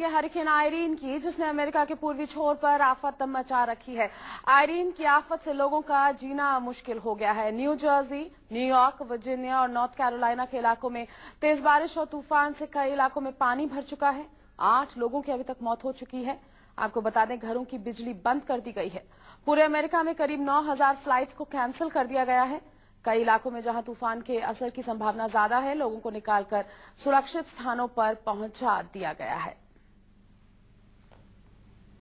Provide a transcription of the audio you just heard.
ये hurricane Irene की जिसने अमेरिका के पूर्वी छोर पर आफत मचा रखी है आयरीन की आफत से लोगों का जीना मुश्किल हो गया है न्यू जर्सी न्यूयॉर्क वर्जीनिया और नॉर्थ कैरोलिना के इलाकों में तेज बारिश और तूफान से कई इलाकों में पानी भर चुका है आठ लोगों की अभी तक मौत हो चुकी है आपको बता दें घरों की बिजली बंद कर दी गई है पूरे अमेरिका में करीब नौ फ्लाइट्स को कैंसिल कर दिया गया है कई इलाकों में जहां तूफान के असर की संभावना ज्यादा है लोगों को निकालकर सुरक्षित स्थानों पर पहुंचा दिया गया है